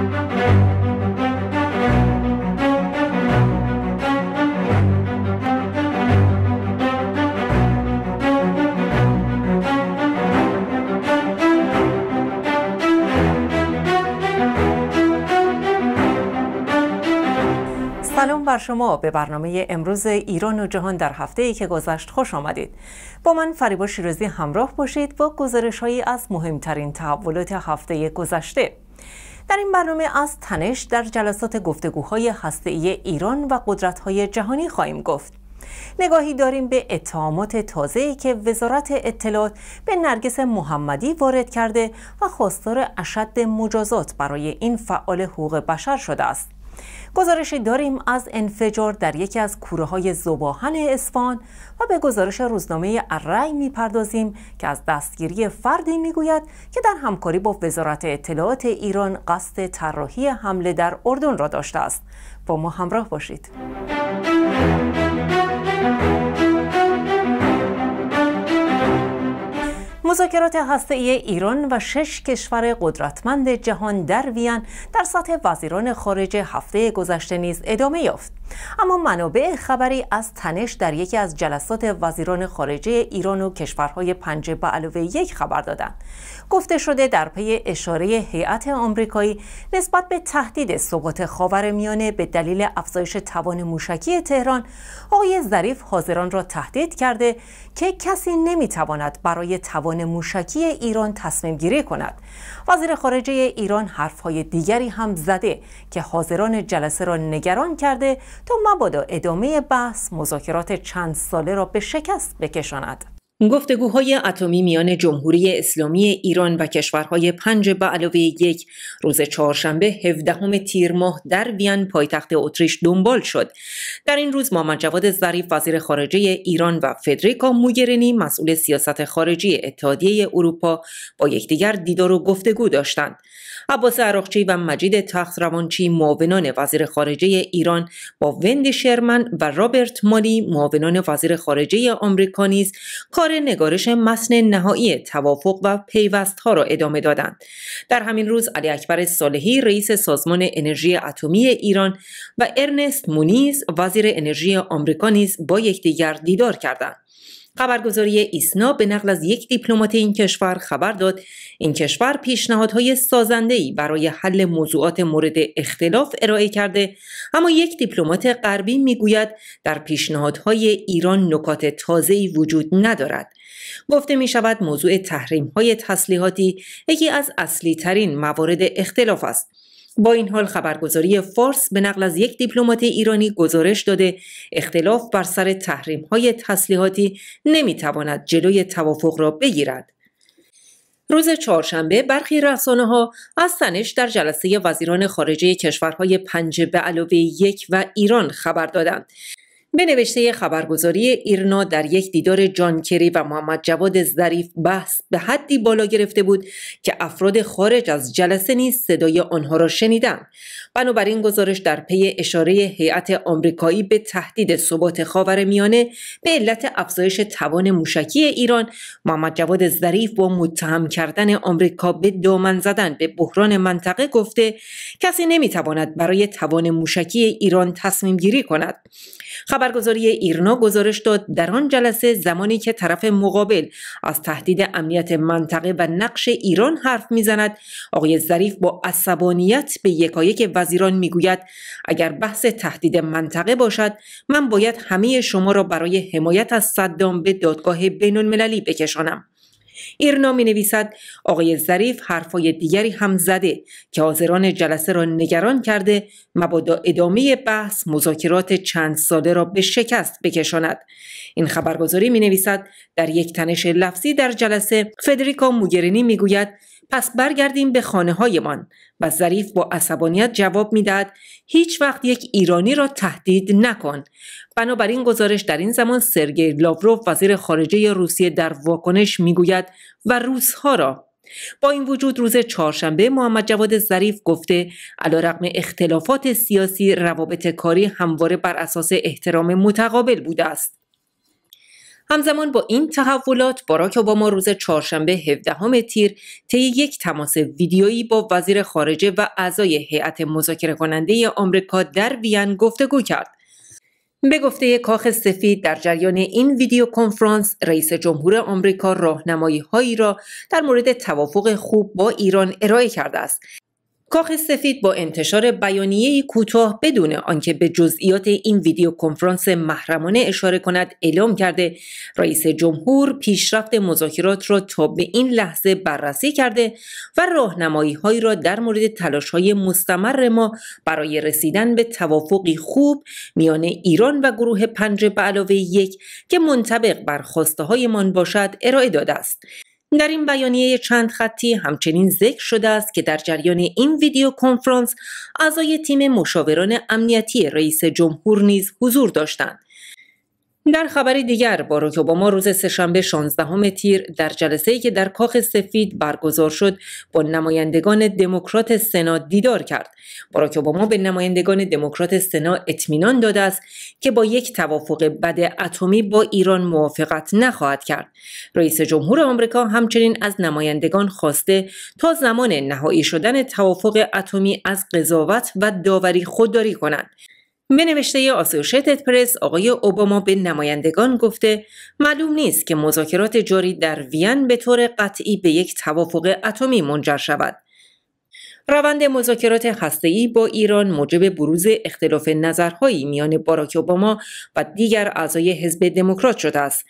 سلام بر شما به برنامه امروز ایران و جهان در هفته ای که گذشت خوش آمدید با من فریبا شیرازی همراه باشید با گزارش هایی از مهمترین تحولات هفته گذشته در این برنامه از تنش در جلسات گفتگوهای ای ایران و های جهانی خواهیم گفت. نگاهی داریم به اتهامات تازه‌ای که وزارت اطلاعات به نرگس محمدی وارد کرده و خواستار اشد مجازات برای این فعال حقوق بشر شده است. گزارشی داریم از انفجار در یکی از کوره های زباهن اسفان و به گزارش روزنامه ارعی میپردازیم که از دستگیری فردی میگوید که در همکاری با وزارت اطلاعات ایران قصد طراحی حمله در اردن را داشته است با ما همراه باشید مذاکرات ای ایران و شش کشور قدرتمند جهان در وین در سطح وزیران خارجه هفته گذشته نیز ادامه یافت. اما منابع خبری از تنش در یکی از جلسات وزیران خارجه ایران و کشورهای پنج به علاوه یک خبر دادند گفته شده در پی اشاره هیئت آمریکایی نسبت به تهدید ثبات خاورمیانه به دلیل افزایش توان موشکی تهران آقای ظریف حاضران را تهدید کرده که کسی نمیتواند برای توان موشکی ایران تصمیم گیری کند وزیر خارجه ایران حرفهای دیگری هم زده که حاضران جلسه را نگران کرده تا مبادا ادامه بحث مذاکرات چند ساله را به شکست بکشاند گفتگوهای اتمی میان جمهوری اسلامی ایران و کشورهای پنج به علاوه یک روز چهارشنبه 17 تیر ماه در وین پایتخت اتریش دنبال شد. در این روز محمد جواد ظریف وزیر خارجه ایران و فدریکا موگرنی مسئول سیاست خارجی اتحادیه اروپا با یکدیگر دیدار و گفتگو داشتند. عباس عراقچی و مجید تخت روانچی معاونان وزیر خارجه ایران با وند شرمن و رابرت مالی معاونان وزیر خارجه آمریکا نیز کار نگارش متن نهایی توافق و پیوست ها را ادامه دادند در همین روز علی اکبر صالحی رئیس سازمان انرژی اتمی ایران و ارنست مونیز وزیر انرژی آمریکا نیز با یکدیگر دیدار کردند خبرگزاری ایسنا به نقل از یک دیپلمات این کشور خبر داد این کشور پیشنهادهای سازنده‌ای برای حل موضوعات مورد اختلاف ارائه کرده اما یک دیپلمات غربی میگوید در پیشنهادهای ایران نکات تازه‌ای وجود ندارد گفته می شود موضوع تحریم های تسلیحاتی یکی از اصلی ترین موارد اختلاف است با این حال خبرگزاری فارس به نقل از یک دیپلمات ایرانی گزارش داده اختلاف بر سر تحریم های تسلیحاتی نمیتواند جلوی توافق را بگیرد. روز چهارشنبه برخی رسانه ها از تنش در جلسه وزیران خارجه کشورهای پنج به علاوه یک و ایران خبر دادند به نوشته خبرگزاری ایرنا در یک دیدار جان کری و محمد جواد ظریف بحث به حدی بالا گرفته بود که افراد خارج از جلسه نیز صدای آنها را شنیدند بنابراین گزارش در پی اشاره هیئت آمریکایی به تهدید ثبات میانه به علت افزایش توان موشکی ایران محمد جواد ظریف با متهم کردن آمریکا به دامن زدن به بحران منطقه گفته کسی نمیتواند برای توان موشکی ایران تصمیم گیری کند خبرگزاری ایرنا گزارش داد در آن جلسه زمانی که طرف مقابل از تهدید امنیت منطقه و نقش ایران حرف میزند آقای ظریف با عصبانیت به یکایک وزیران میگوید اگر بحث تهدید منطقه باشد من باید همه شما را برای حمایت از صدام به دادگاه بین المللی بکشانم ایرنا می نویسد آقای ظریف حرفای دیگری هم زده که حاضران جلسه را نگران کرده مبادا ادامه بحث مذاکرات چند ساله را به شکست بکشاند این خبرگزاری می نویسد در یک تنش لفظی در جلسه فدریکا موگرینی می گوید پس برگردیم به خانه هایمان و ظریف با عصبانیت جواب میدهد هیچ وقت یک ایرانی را تهدید نکن بنابراین گزارش در این زمان سرگی لاوروف وزیر خارجه روسیه در واکنش میگوید و روسها را با این وجود روز چهارشنبه محمد جواد ظریف گفته علیرغم اختلافات سیاسی روابط کاری همواره بر اساس احترام متقابل بوده است همزمان با این تحولات باراک اوباما روز چهارشنبه 17 تیر طی یک تماس ویدیویی با وزیر خارجه و اعضای هیئت مذاکره کننده آمریکا در وین گفتگو کرد به گفته کاخ سفید در جریان این ویدیو کنفرانس رئیس جمهور آمریکا راهنمایی هایی را در مورد توافق خوب با ایران ارائه کرده است کاخ سفید با انتشار بیانیه کوتاه بدون آنکه به جزئیات این ویدیو کنفرانس محرمانه اشاره کند اعلام کرده رئیس جمهور پیشرفت مذاکرات را تا به این لحظه بررسی کرده و هایی را در مورد تلاش های مستمر ما برای رسیدن به توافقی خوب میان ایران و گروه پنج به علاوه یک که منطبق بر خواسته باشد ارائه داده است در این بیانیه چند خطی همچنین ذکر شده است که در جریان این ویدیو کنفرانس اعضای تیم مشاوران امنیتی رئیس جمهور نیز حضور داشتند در خبر دیگر باروک اوباما روز سهشنبه 16 تیر در ای که در کاخ سفید برگزار شد با نمایندگان دموکرات سنا دیدار کرد باراک اوباما به نمایندگان دموکرات سنا اطمینان داده است که با یک توافق بد اتمی با ایران موافقت نخواهد کرد رئیس جمهور آمریکا همچنین از نمایندگان خواسته تا زمان نهایی شدن توافق اتمی از قضاوت و داوری خودداری کنند به نوشته آسوشیتد پرس آقای اوباما به نمایندگان گفته معلوم نیست که مذاکرات جاری در وین به طور قطعی به یک توافق اتمی منجر شود روند مذاکرات هسته‌ای با ایران موجب بروز اختلاف نظرهایی میان باراک اوباما و دیگر اعضای حزب دموکرات شده است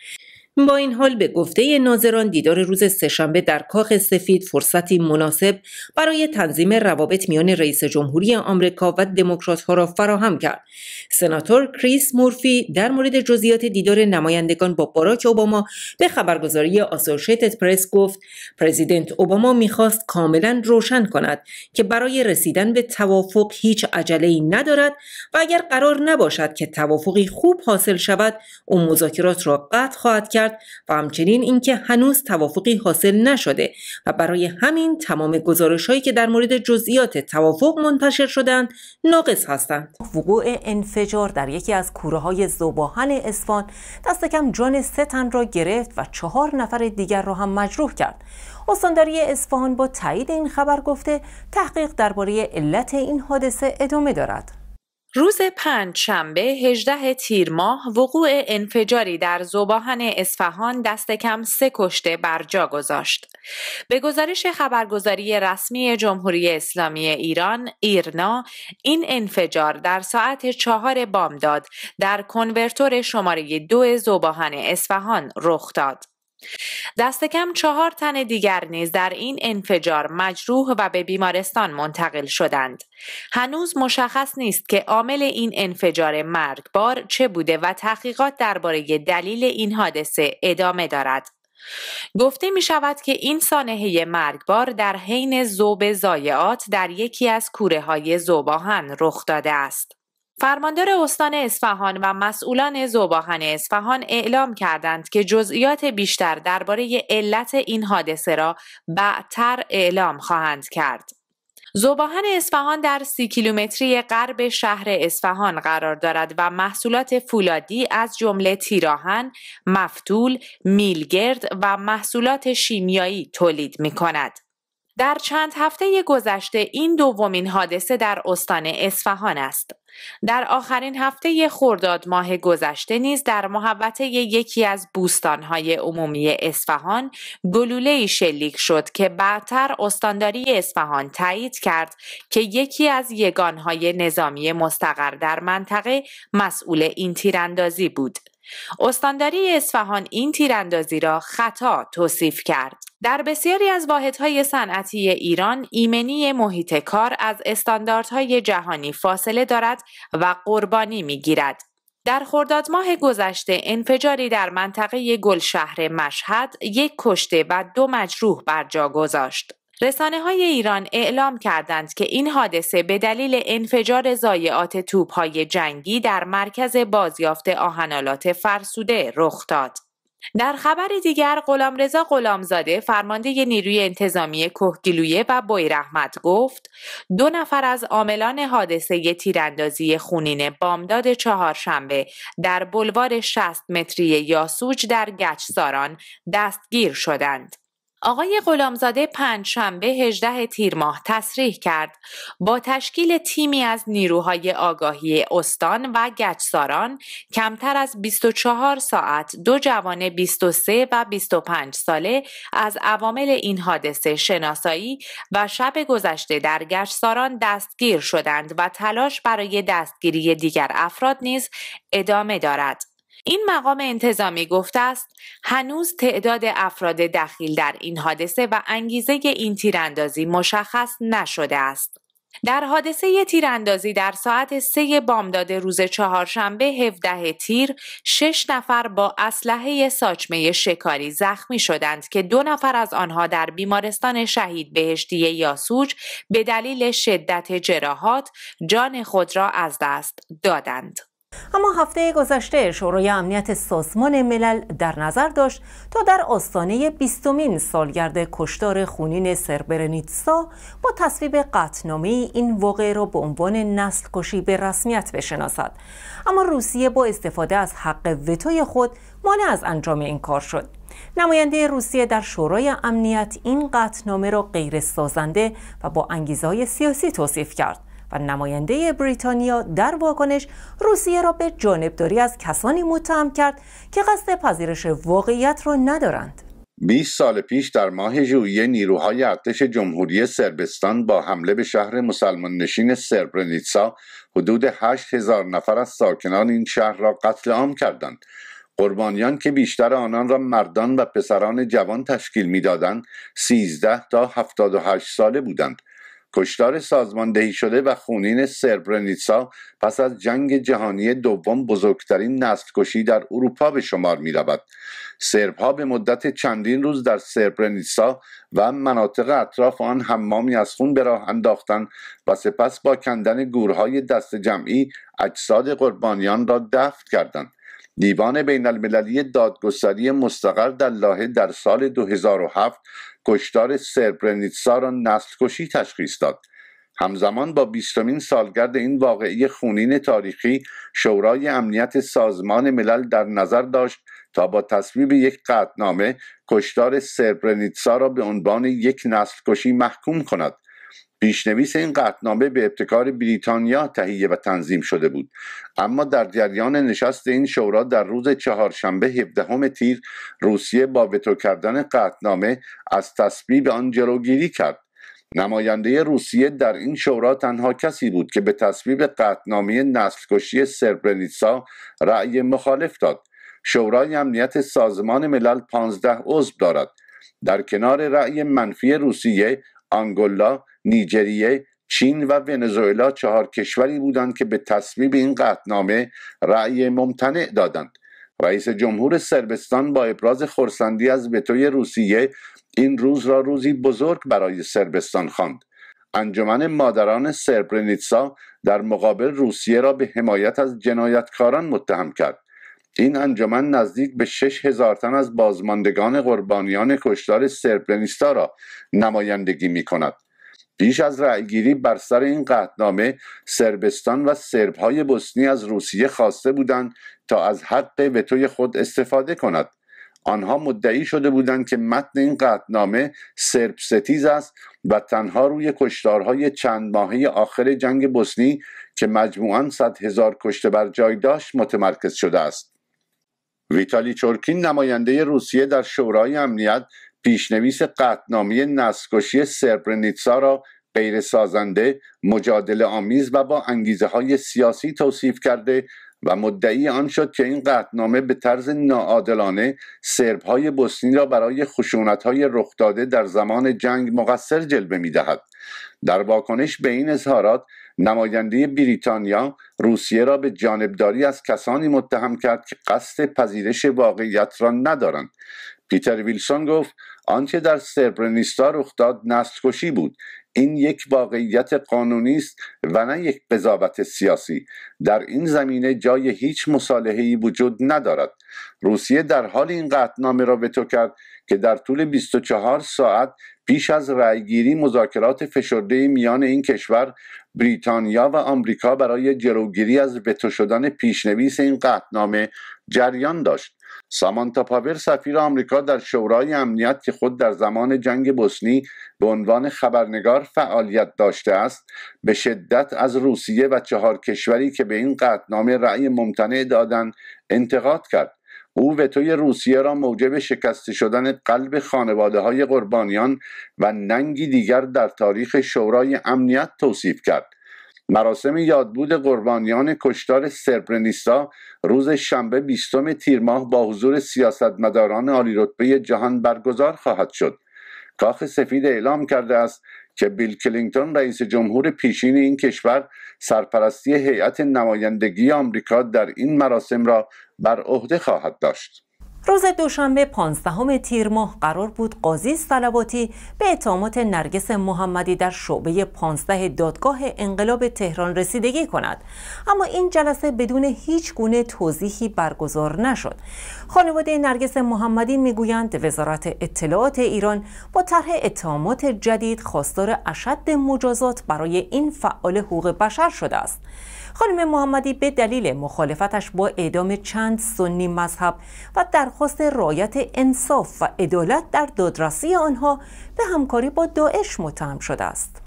با این حال به گفته ناظران دیدار روز سهشنبه در کاخ سفید فرصتی مناسب برای تنظیم روابط میان رئیس جمهوری آمریکا و دموکرات ها را فراهم کرد سناتور کریس مورفی در مورد جزئیات دیدار نمایندگان با باراک اوباما به خبرگزاری آسوشیتد پرس گفت پرزیدنت اوباما میخواست کاملا روشن کند که برای رسیدن به توافق هیچ ای ندارد و اگر قرار نباشد که توافقی خوب حاصل شود او مذاکرات را قطع خواهد کرد کرد و همچنین اینکه هنوز توافقی حاصل نشده و برای همین تمام گزارش هایی که در مورد جزئیات توافق منتشر شدند ناقص هستند وقوع انفجار در یکی از کوره های زباهن اسفان دست کم جان سه تن را گرفت و چهار نفر دیگر را هم مجروح کرد استانداری اصفهان با تایید این خبر گفته تحقیق درباره علت این حادثه ادامه دارد روز پنج شنبه 18 تیر ماه وقوع انفجاری در زباهن اصفهان دست کم سه کشته بر جا گذاشت. به گزارش خبرگزاری رسمی جمهوری اسلامی ایران ایرنا این انفجار در ساعت چهار بامداد در کنورتور شماره دو زباهن اصفهان رخ داد. دست کم چهار تن دیگر نیز در این انفجار مجروح و به بیمارستان منتقل شدند. هنوز مشخص نیست که عامل این انفجار مرگبار چه بوده و تحقیقات درباره دلیل این حادثه ادامه دارد. گفته می شود که این سانحه مرگبار در حین زوب زایعات در یکی از کوره های زوباهن رخ داده است. فرماندار استان اصفهان و مسئولان زوباهن اصفهان اعلام کردند که جزئیات بیشتر درباره علت این حادثه را بعدتر اعلام خواهند کرد. زوباهن اصفهان در سی کیلومتری غرب شهر اصفهان قرار دارد و محصولات فولادی از جمله تیراهن، مفتول، میلگرد و محصولات شیمیایی تولید می کند. در چند هفته گذشته این دومین حادثه در استان اصفهان است. در آخرین هفته خورداد ماه گذشته نیز در محوطه یکی از بوستانهای عمومی اصفهان گلوله شلیک شد که بعدتر استانداری اصفهان تایید کرد که یکی از یگانهای نظامی مستقر در منطقه مسئول این تیراندازی بود. استانداری اصفهان این تیراندازی را خطا توصیف کرد. در بسیاری از واحدهای صنعتی ایران ایمنی محیط کار از استانداردهای جهانی فاصله دارد و قربانی میگیرد. در خرداد ماه گذشته انفجاری در منطقه گلشهر مشهد یک کشته و دو مجروح بر جا گذاشت. رسانه های ایران اعلام کردند که این حادثه به دلیل انفجار زایعات های جنگی در مرکز بازیافت آهنالات فرسوده رخ داد. در خبر دیگر غلامرضا غلامزاده فرمانده نیروی انتظامی کوهگیلویه و رحمت گفت دو نفر از عاملان حادثه تیراندازی خونین بامداد چهارشنبه در بلوار 60 متری یاسوج در گچساران دستگیر شدند. آقای غلامزاده شنبه 18 تیر ماه تصریح کرد با تشکیل تیمی از نیروهای آگاهی استان و گچساران کمتر از 24 ساعت دو جوان 23 و 25 ساله از عوامل این حادثه شناسایی و شب گذشته در گچساران دستگیر شدند و تلاش برای دستگیری دیگر افراد نیز ادامه دارد. این مقام انتظامی گفته است هنوز تعداد افراد دخیل در این حادثه و انگیزه این تیراندازی مشخص نشده است. در حادثه تیراندازی در ساعت سه بامداد روز چهارشنبه 17 تیر شش نفر با اسلحه ساچمه شکاری زخمی شدند که دو نفر از آنها در بیمارستان شهید بهشتی یاسوج به دلیل شدت جراحات جان خود را از دست دادند. اما هفته گذشته شورای امنیت سازمان ملل در نظر داشت تا در آستانه بیستمین سالگرد کشتار خونین سربرنیتسا با تصویب قطنامه این واقعه را به عنوان نسل کشی به رسمیت بشناسد اما روسیه با استفاده از حق وتوی خود مانع از انجام این کار شد نماینده روسیه در شورای امنیت این قطنامه را غیر سازنده و با انگیزه سیاسی توصیف کرد و نماینده بریتانیا در واکنش روسیه را به جانبداری از کسانی متهم کرد که قصد پذیرش واقعیت را ندارند 20 سال پیش در ماه ژوئیه نیروهای ارتش جمهوری سربستان با حمله به شهر مسلمان نشین سربرنیتسا حدود 8 هزار نفر از ساکنان این شهر را قتل عام کردند قربانیان که بیشتر آنان را مردان و پسران جوان تشکیل میدادند 13 تا 78 ساله بودند کشتار سازماندهی شده و خونین سربرنیسا پس از جنگ جهانی دوم بزرگترین کشی در اروپا به شمار می رود. سربها به مدت چندین روز در سربرنیتسا و مناطق اطراف آن حمامی از خون به راه انداختند و سپس با کندن گورهای دست جمعی اجساد قربانیان را دفن کردند. دیوان بین المللی دادگستری مستقر در لاهه در سال 2007 کشتار سرپرنیتسا را نسل کشی تشخیص داد همزمان با بیستمین سالگرد این واقعی خونین تاریخی شورای امنیت سازمان ملل در نظر داشت تا با تصویب یک قطنامه کشتار سرپرنیتسا را به عنوان یک نسل کشی محکوم کند پیشنویس این قطنامه به ابتکار بریتانیا تهیه و تنظیم شده بود اما در جریان نشست این شورا در روز چهارشنبه 17 تیر روسیه با وتو کردن قطنامه از تصویب آن جلوگیری کرد نماینده روسیه در این شورا تنها کسی بود که به تصویب قطنامه نسلکشی سربرنیسا رأی مخالف داد شورای امنیت سازمان ملل 15 عضو دارد در کنار رأی منفی روسیه آنگولا نیجریه چین و ونزوئلا چهار کشوری بودند که به تصویب این قطنامه رأی ممتنع دادند رئیس جمهور سربستان با ابراز خورسندی از وتوی روسیه این روز را روزی بزرگ برای سربستان خواند انجمن مادران سربرنیتسا در مقابل روسیه را به حمایت از جنایتکاران متهم کرد این انجمن نزدیک به شش هزار تن از بازماندگان قربانیان کشتار سربرنیستا را نمایندگی می کند پیش از رأیگیری بر سر این قطنامه سربستان و سربهای بوسنی از روسیه خواسته بودند تا از حق وتوی خود استفاده کند آنها مدعی شده بودند که متن این قطنامه سرب ستیز است و تنها روی کشتارهای چند ماهه آخر جنگ بوسنی که مجموعاً صد هزار کشته بر جای داشت متمرکز شده است ویتالی چورکین نماینده روسیه در شورای امنیت پیشنویس قطنامی نسکشی سربرنیتسا را غیر سازنده مجادله آمیز و با انگیزه های سیاسی توصیف کرده و مدعی آن شد که این قطنامه به طرز ناعادلانه سرب های بسنی را برای خشونت های رخ داده در زمان جنگ مقصر جلوه می دهد. در واکنش به این اظهارات نماینده بریتانیا روسیه را به جانبداری از کسانی متهم کرد که قصد پذیرش واقعیت را ندارند پیتر ویلسون گفت آنچه در سربرنیستا رخ داد نسلکشی بود این یک واقعیت قانونی است و نه یک قضاوت سیاسی در این زمینه جای هیچ ای وجود ندارد روسیه در حال این قطنامه را وتو کرد که در طول 24 ساعت پیش از رأیگیری مذاکرات فشرده میان این کشور بریتانیا و آمریکا برای جلوگیری از وتو شدن پیشنویس این قطنامه جریان داشت سامانتا پاور سفیر آمریکا در شورای امنیت که خود در زمان جنگ بوسنی به عنوان خبرنگار فعالیت داشته است به شدت از روسیه و چهار کشوری که به این قطعنامه رأی ممتنع دادند انتقاد کرد او وتوی روسیه را موجب شکست شدن قلب خانواده های قربانیان و ننگی دیگر در تاریخ شورای امنیت توصیف کرد مراسم یادبود قربانیان کشتار سرپرنیسا روز شنبه بیستم تیر ماه با حضور سیاستمداران عالی رتبه جهان برگزار خواهد شد کاخ سفید اعلام کرده است که بیل کلینگتون رئیس جمهور پیشین این کشور سرپرستی هیئت نمایندگی آمریکا در این مراسم را بر عهده خواهد داشت روز دوشنبه 15 تیر ماه قرار بود قاضی صلواتی به اتهامات نرگس محمدی در شعبه 15 دادگاه انقلاب تهران رسیدگی کند اما این جلسه بدون هیچ گونه توضیحی برگزار نشد خانواده نرگس محمدی میگویند وزارت اطلاعات ایران با طرح اتهامات جدید خواستار اشد مجازات برای این فعال حقوق بشر شده است خانم محمدی به دلیل مخالفتش با اعدام چند سنی مذهب و درخواست رایت انصاف و عدالت در دادرسی آنها به همکاری با داعش متهم شده است.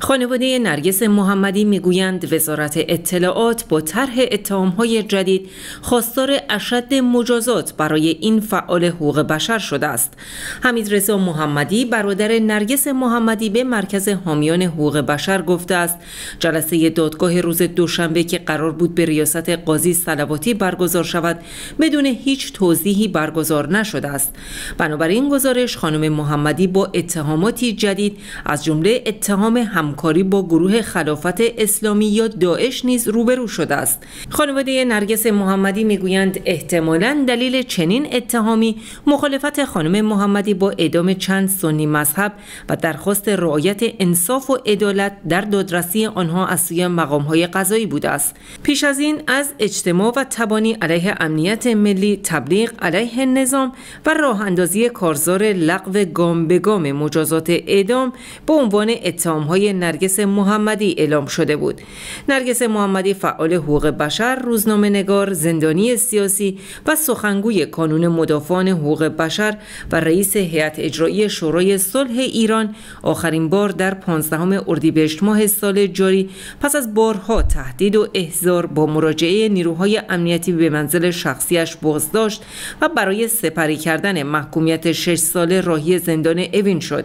خانواده نرگس محمدی میگویند وزارت اطلاعات با طرح اتهامهای جدید خواستار اشد مجازات برای این فعال حقوق بشر شده است. حمید محمدی برادر نرگس محمدی به مرکز حامیان حقوق بشر گفته است جلسه دادگاه روز دوشنبه که قرار بود به ریاست قاضی سلواتی برگزار شود بدون هیچ توضیحی برگزار نشده است. بنابراین گزارش خانم محمدی با اتهاماتی جدید از جمله اتهام همکاری با گروه خلافت اسلامی یا داعش نیز روبرو شده است خانواده نرگس محمدی میگویند احتمالا دلیل چنین اتهامی مخالفت خانم محمدی با اعدام چند سنی مذهب و درخواست رعایت انصاف و عدالت در دادرسی آنها از سوی مقامهای قضایی بوده است پیش از این از اجتماع و تبانی علیه امنیت ملی تبلیغ علیه نظام و راه اندازی کارزار لغو گام به گام مجازات اعدام به عنوان اتهام های نرگس محمدی اعلام شده بود نرگس محمدی فعال حقوق بشر روزنامه نگار زندانی سیاسی و سخنگوی کانون مدافعان حقوق بشر و رئیس هیئت اجرایی شورای صلح ایران آخرین بار در 15 اردیبهشت ماه سال جاری پس از بارها تهدید و احضار با مراجعه نیروهای امنیتی به منزل شخصیش بازداشت و برای سپری کردن محکومیت 6 ساله راهی زندان اوین شد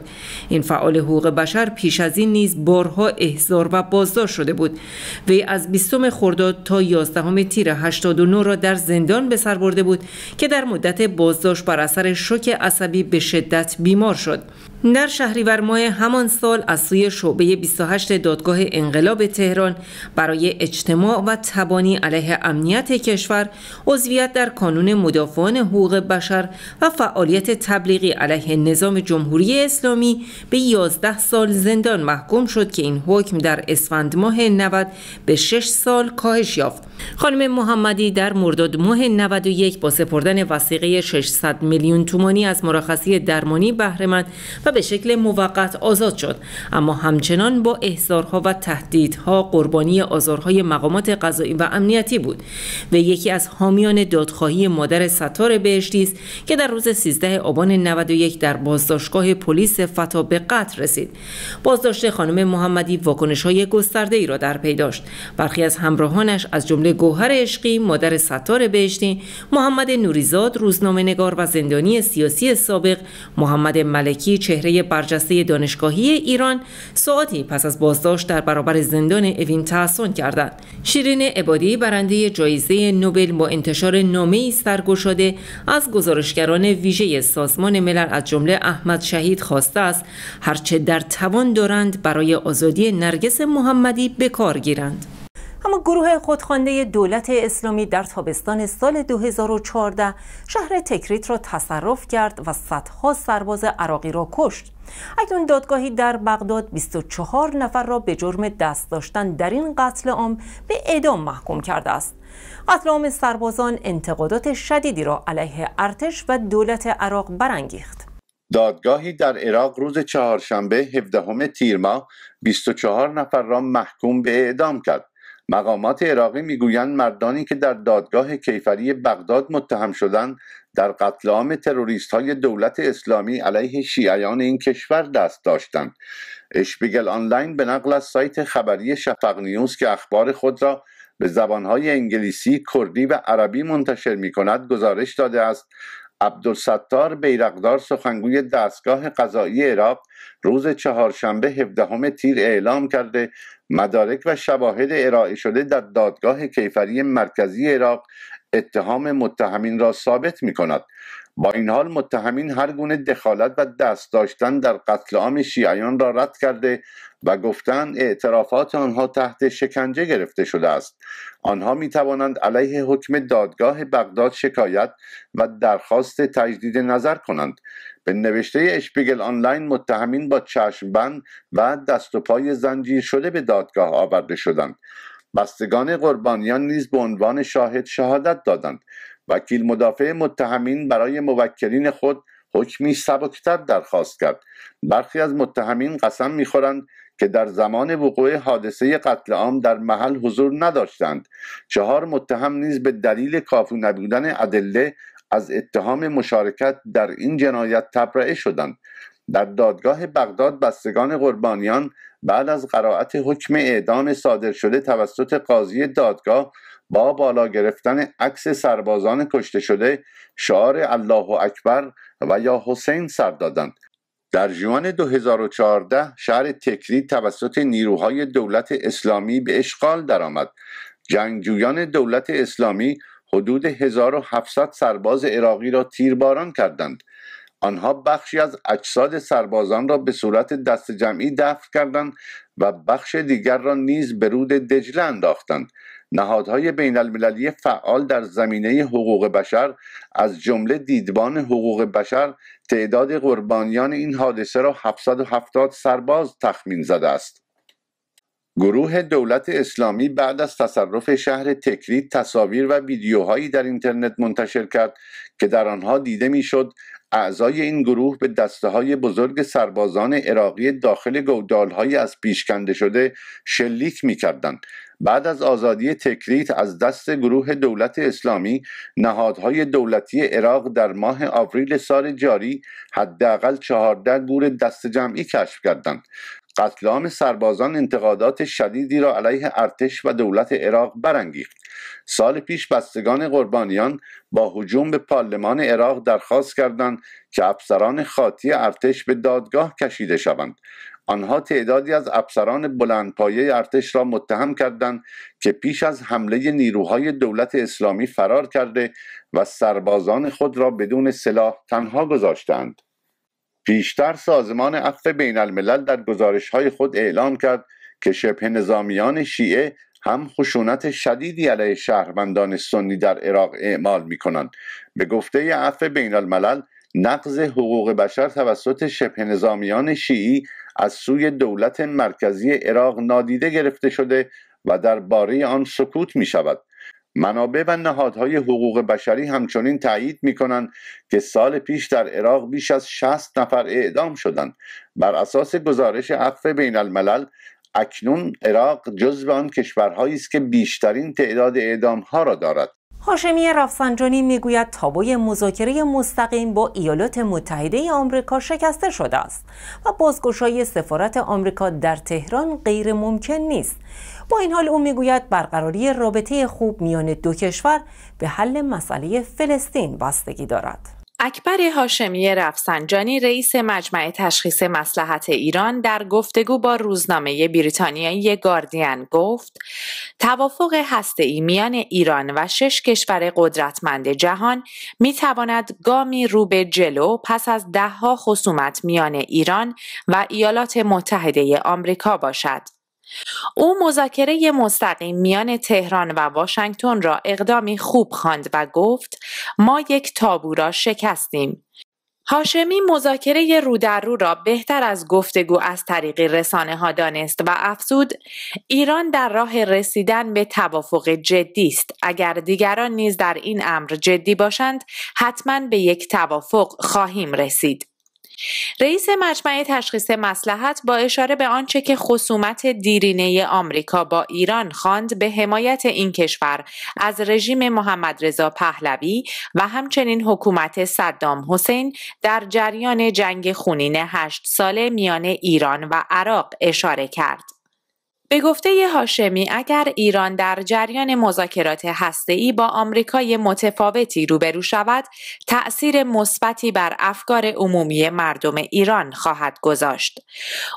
این فعال حقوق بشر پیش از این نیز بارها احضار و بازداشت شده بود وی از 20 خرداد تا 11 تیر 89 را در زندان به سر برده بود که در مدت بازداشت بر اثر شوک عصبی به شدت بیمار شد در شهریور ماه همان سال از سوی شعبه 28 دادگاه انقلاب تهران برای اجتماع و تبانی علیه امنیت کشور عضویت در کانون مدافعان حقوق بشر و فعالیت تبلیغی علیه نظام جمهوری اسلامی به 11 سال زندان محکوم شد که این حکم در اسفند ماه 90 به 6 سال کاهش یافت خانم محمدی در مرداد ماه 91 با سپردن وسیقه 600 میلیون تومانی از مرخصی درمانی بهرمند و به شکل موقت آزاد شد اما همچنان با احضارها و تهدیدها قربانی آزارهای مقامات قضایی و امنیتی بود و یکی از حامیان دادخواهی مادر ستار بهشتی است که در روز 13 آبان 91 در بازداشتگاه پلیس فتا به قتل رسید بازداشت خانم محمدی واکنش های گسترده ای را در پی داشت برخی از همراهانش از جمله گوهر عشقی مادر ستار بهشتی محمد نوریزاد روزنامه و زندانی سیاسی سابق محمد ملکی چهره برجسته دانشگاهی ایران ساعتی پس از بازداشت در برابر زندان اوین تحسن کردند شیرین عبادی برنده جایزه نوبل با انتشار نامه‌ای سرگشاده از گزارشگران ویژه سازمان ملل از جمله احمد شهید خواسته است هرچه در توان دارند برای آزادی نرگس محمدی به کار گیرند اما گروه خودخوانده دولت اسلامی در تابستان سال 2014 شهر تکریت را تصرف کرد و صدها سرباز عراقی را کشت. اکنون دادگاهی در بغداد 24 نفر را به جرم دست داشتن در این قتل عام به اعدام محکوم کرده است. قتل عام سربازان انتقادات شدیدی را علیه ارتش و دولت عراق برانگیخت. دادگاهی در عراق روز چهارشنبه 17 تیر ماه 24 نفر را محکوم به اعدام کرد. مقامات عراقی میگویند مردانی که در دادگاه کیفری بغداد متهم شدند در قتل عام تروریست های دولت اسلامی علیه شیعیان این کشور دست داشتند اشپیگل آنلاین به نقل از سایت خبری شفق نیوز که اخبار خود را به زبانهای انگلیسی، کردی و عربی منتشر می کند گزارش داده است عبدالستار بیرقدار سخنگوی دستگاه قضایی عراق روز چهارشنبه 17 تیر اعلام کرده مدارک و شواهد ارائه شده در دادگاه کیفری مرکزی عراق اتهام متهمین را ثابت می کند با این حال متهمین هر گونه دخالت و دست داشتن در قتل عام شیعیان را رد کرده و گفتند اعترافات آنها تحت شکنجه گرفته شده است آنها می توانند علیه حکم دادگاه بغداد شکایت و درخواست تجدید نظر کنند به نوشته اشپیگل آنلاین متهمین با چشم بند و دست و پای زنجیر شده به دادگاه آورده شدند بستگان قربانیان نیز به عنوان شاهد شهادت دادند وکیل مدافع متهمین برای موکلین خود حکمی سبکتر درخواست کرد برخی از متهمین قسم میخورند که در زمان وقوع حادثه قتل عام در محل حضور نداشتند چهار متهم نیز به دلیل کافی نبودن ادله از اتهام مشارکت در این جنایت تبرئه شدند در دادگاه بغداد بستگان قربانیان بعد از قرائت حکم اعدام صادر شده توسط قاضی دادگاه با بالا گرفتن عکس سربازان کشته شده شعار الله اکبر و یا حسین سر دادند در جوان 2014 شهر تکری توسط نیروهای دولت اسلامی به اشغال درآمد جنگجویان دولت اسلامی حدود 1700 سرباز عراقی را تیرباران کردند آنها بخشی از اجساد سربازان را به صورت دست جمعی دفن کردند و بخش دیگر را نیز به رود دجله انداختند نهادهای بین المللی فعال در زمینه حقوق بشر از جمله دیدبان حقوق بشر تعداد قربانیان این حادثه را 770 سرباز تخمین زده است گروه دولت اسلامی بعد از تصرف شهر تکریت تصاویر و ویدیوهایی در اینترنت منتشر کرد که در آنها دیده میشد اعضای این گروه به دسته های بزرگ سربازان عراقی داخل گودالهایی از پیشکنده شده شلیک میکردند بعد از آزادی تکریت از دست گروه دولت اسلامی نهادهای دولتی عراق در ماه آوریل سال جاری حداقل چهارده گور دست جمعی کشف کردند قتل سربازان انتقادات شدیدی را علیه ارتش و دولت عراق برانگیخت سال پیش بستگان قربانیان با هجوم به پارلمان عراق درخواست کردند که افسران خاطی ارتش به دادگاه کشیده شوند آنها تعدادی از افسران بلندپایه ارتش را متهم کردند که پیش از حمله نیروهای دولت اسلامی فرار کرده و سربازان خود را بدون سلاح تنها گذاشتند پیشتر سازمان عفو بین الملل در گزارش های خود اعلام کرد که شبه نظامیان شیعه هم خشونت شدیدی علیه شهروندان سنی در عراق اعمال می کنند. به گفته عفو بین الملل نقض حقوق بشر توسط شبه نظامیان شیعی از سوی دولت مرکزی عراق نادیده گرفته شده و درباره آن سکوت می شود منابع و نهادهای حقوق بشری همچنین تایید می کنند که سال پیش در عراق بیش از 60 نفر اعدام شدند بر اساس گزارش عفو بین الملل اکنون عراق جزو آن کشورهایی است که بیشترین تعداد اعدام را دارد هاشمی رفسنجانی میگوید تابوی مذاکره مستقیم با ایالات متحده آمریکا شکسته شده است و بازگشایی سفارت آمریکا در تهران غیر ممکن نیست. با این حال او میگوید برقراری رابطه خوب میان دو کشور به حل مسئله فلسطین بستگی دارد. اکبر هاشمی رفسنجانی رئیس مجمع تشخیص مسلحت ایران در گفتگو با روزنامه بریتانیایی گاردین گفت توافق هسته ای میان ایران و شش کشور قدرتمند جهان می گامی رو به جلو پس از دهها خصومت میان ایران و ایالات متحده آمریکا باشد. او مذاکره مستقیم میان تهران و واشنگتن را اقدامی خوب خواند و گفت ما یک تابو را شکستیم هاشمی مذاکره رو در رو را بهتر از گفتگو از طریق رسانه ها دانست و افزود ایران در راه رسیدن به توافق جدی است اگر دیگران نیز در این امر جدی باشند حتما به یک توافق خواهیم رسید رئیس مجمع تشخیص مسلحت با اشاره به آنچه که خصومت دیرینه آمریکا با ایران خواند به حمایت این کشور از رژیم محمد رضا پهلوی و همچنین حکومت صدام حسین در جریان جنگ خونین هشت ساله میان ایران و عراق اشاره کرد. به گفته هاشمی اگر ایران در جریان مذاکرات ای با آمریکای متفاوتی روبرو شود تأثیر مثبتی بر افکار عمومی مردم ایران خواهد گذاشت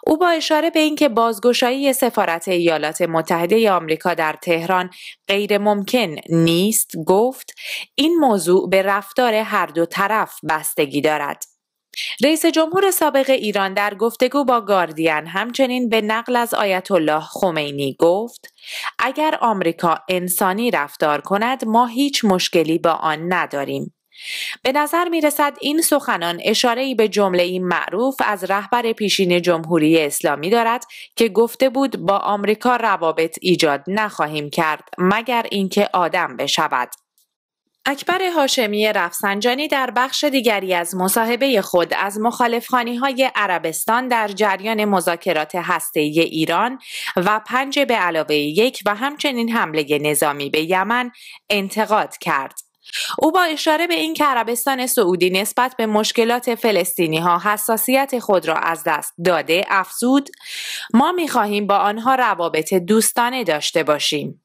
او با اشاره به اینکه بازگشایی سفارت ایالات متحده آمریکا در تهران غیر ممکن نیست گفت این موضوع به رفتار هر دو طرف بستگی دارد رئیس جمهور سابق ایران در گفتگو با گاردین همچنین به نقل از آیت الله خمینی گفت اگر آمریکا انسانی رفتار کند ما هیچ مشکلی با آن نداریم به نظر می رسد این سخنان اشاره ای به جمله این معروف از رهبر پیشین جمهوری اسلامی دارد که گفته بود با آمریکا روابط ایجاد نخواهیم کرد مگر اینکه آدم بشود اکبر هاشمی رفسنجانی در بخش دیگری از مصاحبه خود از مخالفخانی های عربستان در جریان مذاکرات هسته ایران و پنج به علاوه یک و همچنین حمله نظامی به یمن انتقاد کرد. او با اشاره به این که عربستان سعودی نسبت به مشکلات فلسطینی ها حساسیت خود را از دست داده افزود ما میخواهیم با آنها روابط دوستانه داشته باشیم.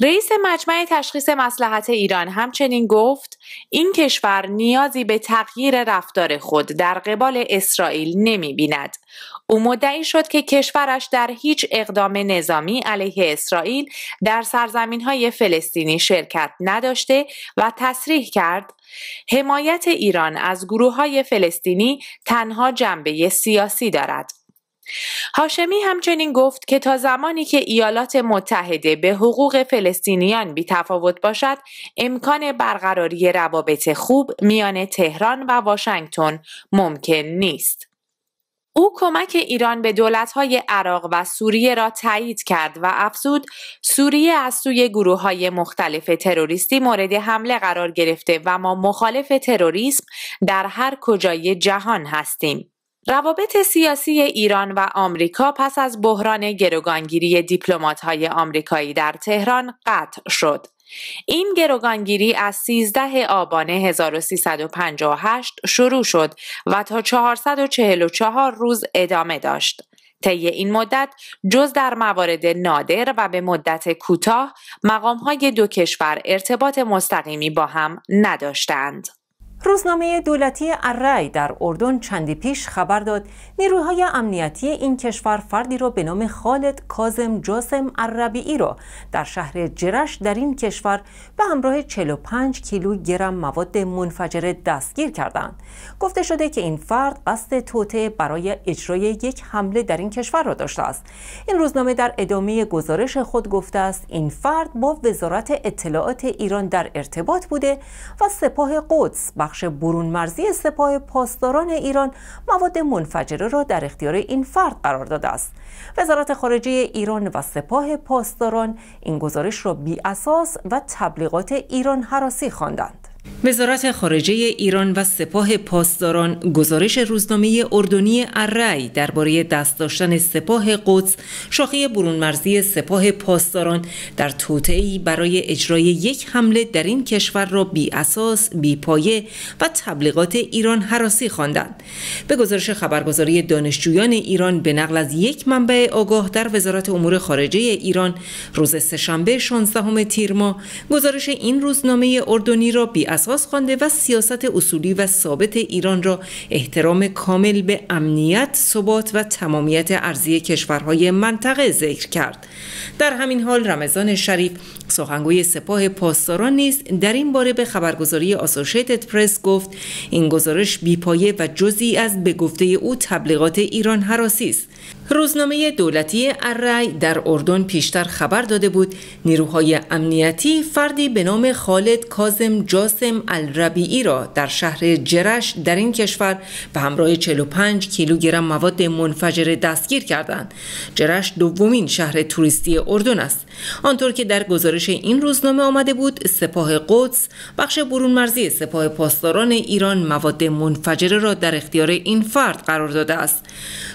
رئیس مجمع تشخیص مسلحت ایران همچنین گفت این کشور نیازی به تغییر رفتار خود در قبال اسرائیل نمی بیند. او مدعی شد که کشورش در هیچ اقدام نظامی علیه اسرائیل در سرزمین های فلسطینی شرکت نداشته و تصریح کرد حمایت ایران از گروه های فلسطینی تنها جنبه سیاسی دارد. هاشمی همچنین گفت که تا زمانی که ایالات متحده به حقوق فلسطینیان بیتفاوت باشد امکان برقراری روابط خوب میان تهران و واشنگتن ممکن نیست او کمک ایران به دولت‌های عراق و سوریه را تایید کرد و افزود سوریه از سوی گروه‌های مختلف تروریستی مورد حمله قرار گرفته و ما مخالف تروریسم در هر کجای جهان هستیم. روابط سیاسی ایران و آمریکا پس از بحران گروگانگیری های آمریکایی در تهران قطع شد. این گروگانگیری از 13 آبان 1358 شروع شد و تا 444 روز ادامه داشت. طی این مدت جز در موارد نادر و به مدت کوتاه های دو کشور ارتباط مستقیمی با هم نداشتند. روزنامه دولتی الرای در اردن چندی پیش خبر داد نیروهای امنیتی این کشور فردی را به نام خالد کازم جاسم الربیعی را در شهر جرش در این کشور به همراه 45 کیلوگرم گرم مواد منفجره دستگیر کردند. گفته شده که این فرد قصد توطعه برای اجرای یک حمله در این کشور را داشته است. این روزنامه در ادامه گزارش خود گفته است این فرد با وزارت اطلاعات ایران در ارتباط بوده و سپاه قدس بخش بخش برون مرزی سپاه پاسداران ایران مواد منفجره را در اختیار این فرد قرار داده است وزارت خارجه ایران و سپاه پاسداران این گزارش را بی اساس و تبلیغات ایران حراسی خواندند وزارت خارجه ایران و سپاه پاسداران گزارش روزنامه اردنی الرعی درباره دست داشتن سپاه قدس شاخه برونمرزی سپاه پاسداران در توطعی برای اجرای یک حمله در این کشور را بی اساس، بی پایه و تبلیغات ایران حراسی خواندند. به گزارش خبرگزاری دانشجویان ایران به نقل از یک منبع آگاه در وزارت امور خارجه ایران روز سهشنبه 16 تیر ماه گزارش این روزنامه اردنی را بی اساس خوانده و سیاست اصولی و ثابت ایران را احترام کامل به امنیت، ثبات و تمامیت ارزی کشورهای منطقه ذکر کرد. در همین حال رمضان شریف سخنگوی سپاه پاسداران نیز در این باره به خبرگزاری آسوشیتد پرس گفت این گزارش بیپایه و جزی از به گفته او تبلیغات ایران حراسی است روزنامه دولتی الرای در اردن پیشتر خبر داده بود نیروهای امنیتی فردی به نام خالد کازم جاسم الربیعی را در شهر جرش در این کشور به همراه 45 کیلوگرم مواد منفجره دستگیر کردند جرش دومین شهر توریستی اردن است آنطور که در گزارش گزارش این روزنامه آمده بود سپاه قدس بخش برون مرزی سپاه پاسداران ایران مواد منفجره را در اختیار این فرد قرار داده است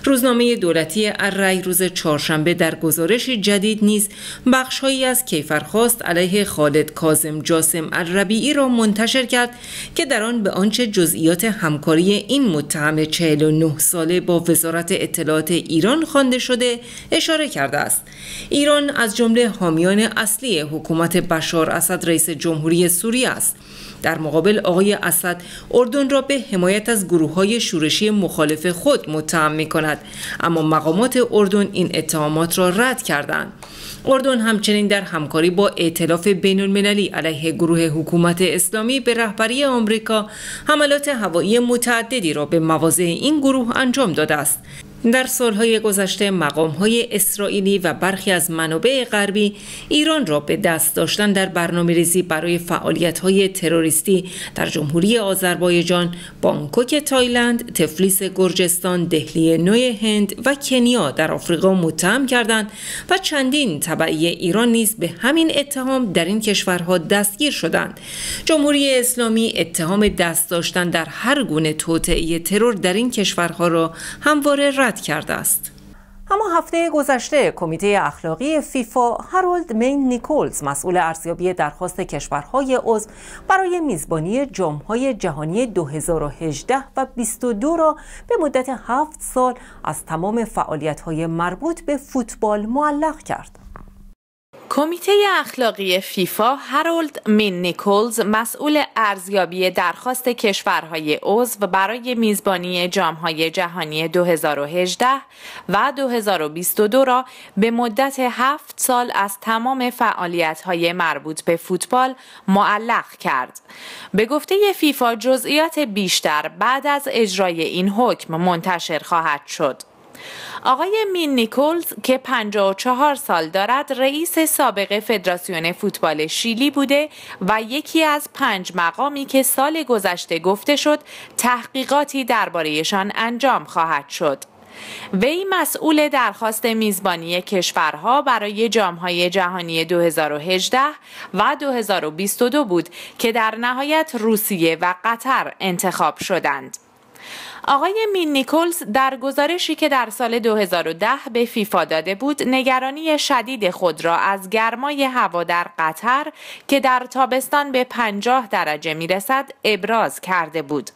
روزنامه دولتی الرای روز چهارشنبه در گزارش جدید نیز بخشهایی از کیفرخواست علیه خالد کازم جاسم الربیعی را منتشر کرد که در آن به آنچه جزئیات همکاری این متهم 49 ساله با وزارت اطلاعات ایران خوانده شده اشاره کرده است ایران از جمله حامیان اصلی حکومت بشار اسد رئیس جمهوری سوریه است در مقابل آقای اسد اردن را به حمایت از گروه های شورشی مخالف خود متهم می کند اما مقامات اردن این اتهامات را رد کردند اردن همچنین در همکاری با ائتلاف بین المللی علیه گروه حکومت اسلامی به رهبری آمریکا حملات هوایی متعددی را به مواضع این گروه انجام داده است در سالهای گذشته مقامهای اسرائیلی و برخی از منابع غربی ایران را به دست داشتن در برنامه ریزی برای های تروریستی در جمهوری آذربایجان، بانکوک تایلند، تفلیس گرجستان، دهلی نوی هند و کنیا در آفریقا متهم کردند و چندین طبعی ایران نیز به همین اتهام در این کشورها دستگیر شدند. جمهوری اسلامی اتهام دست داشتن در هر گونه توطئه ترور در این کشورها را همواره کرده است. اما هفته گذشته کمیته اخلاقی فیفا هارولد مین نیکولز مسئول ارزیابی درخواست کشورهای عضو برای میزبانی جامهای جهانی 2018 و 22 را به مدت هفت سال از تمام فعالیت‌های مربوط به فوتبال معلق کرد. کمیته اخلاقی فیفا هارولد مین نیکولز مسئول ارزیابی درخواست کشورهای عضو برای میزبانی جامهای جهانی 2018 و 2022 را به مدت هفت سال از تمام فعالیت‌های مربوط به فوتبال معلق کرد. به گفته فیفا جزئیات بیشتر بعد از اجرای این حکم منتشر خواهد شد. آقای مین نیکولز که 54 سال دارد رئیس سابق فدراسیون فوتبال شیلی بوده و یکی از پنج مقامی که سال گذشته گفته شد تحقیقاتی دربارهشان انجام خواهد شد. وی مسئول درخواست میزبانی کشورها برای جامهای جهانی 2018 و 2022 بود که در نهایت روسیه و قطر انتخاب شدند. آقای مین نیکولز در گزارشی که در سال 2010 به فیفا داده بود نگرانی شدید خود را از گرمای هوا در قطر که در تابستان به 50 درجه میرسد ابراز کرده بود.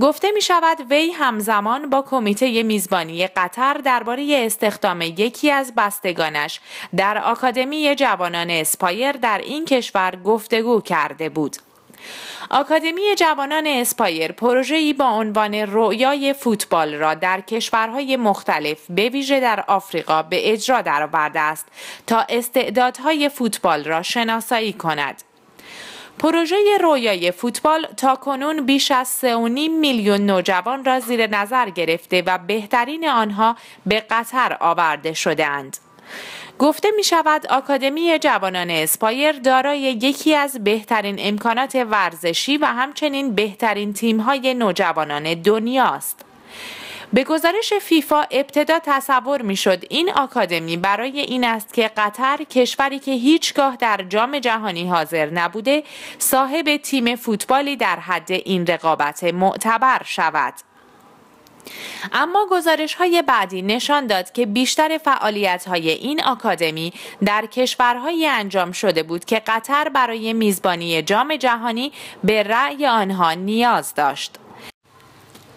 گفته می شود وی همزمان با کمیته میزبانی قطر درباره استخدام یکی از بستگانش در آکادمی جوانان اسپایر در این کشور گفتگو کرده بود. آکادمی جوانان اسپایر پروژه‌ای با عنوان رویای فوتبال را در کشورهای مختلف به ویژه در آفریقا به اجرا درآورده است تا استعدادهای فوتبال را شناسایی کند. پروژه رویای فوتبال تا کنون بیش از 3.5 میلیون نوجوان را زیر نظر گرفته و بهترین آنها به قطر آورده شدهاند. گفته می شود آکادمی جوانان اسپایر دارای یکی از بهترین امکانات ورزشی و همچنین بهترین تیم‌های نوجوانان دنیاست. به گزارش فیفا ابتدا تصور میشد این آکادمی برای این است که قطر کشوری که هیچگاه در جام جهانی حاضر نبوده صاحب تیم فوتبالی در حد این رقابت معتبر شود اما گزارش های بعدی نشان داد که بیشتر فعالیت های این آکادمی در کشورهایی انجام شده بود که قطر برای میزبانی جام جهانی به رأی آنها نیاز داشت.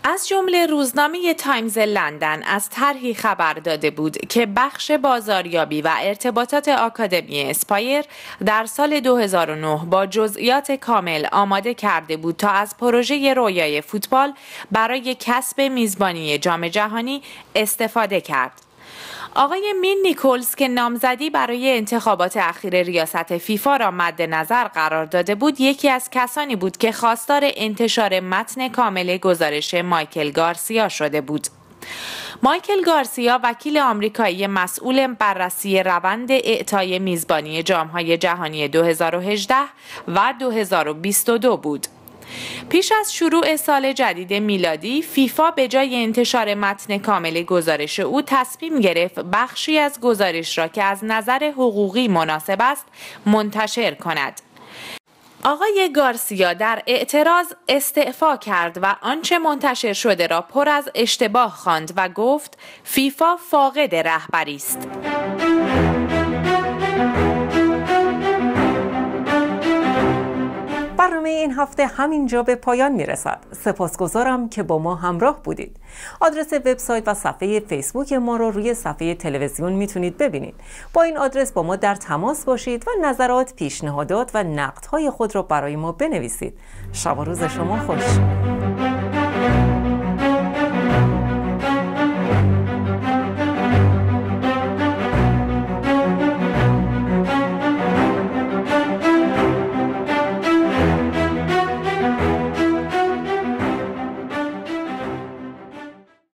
از جمله روزنامه تایمز لندن از طرحی خبر داده بود که بخش بازاریابی و ارتباطات آکادمی اسپایر در سال 2009 با جزئیات کامل آماده کرده بود تا از پروژه رویای فوتبال برای کسب میزبانی جام جهانی استفاده کرد. آقای مین نیکولز که نامزدی برای انتخابات اخیر ریاست فیفا را مد نظر قرار داده بود یکی از کسانی بود که خواستار انتشار متن کامل گزارش مایکل گارسیا شده بود مایکل گارسیا وکیل آمریکایی مسئول بررسی روند اعطای میزبانی جامهای جهانی 2018 و 2022 بود. پیش از شروع سال جدید میلادی فیفا به جای انتشار متن کامل گزارش او تصمیم گرفت بخشی از گزارش را که از نظر حقوقی مناسب است منتشر کند آقای گارسیا در اعتراض استعفا کرد و آنچه منتشر شده را پر از اشتباه خواند و گفت فیفا فاقد رهبری است. برنامه این هفته همینجا به پایان میرسد سپاسگزارم که با ما همراه بودید آدرس وبسایت و صفحه فیسبوک ما رو روی صفحه تلویزیون میتونید ببینید با این آدرس با ما در تماس باشید و نظرات پیشنهادات و نقدهای خود را برای ما بنویسید شب و روز شما خوش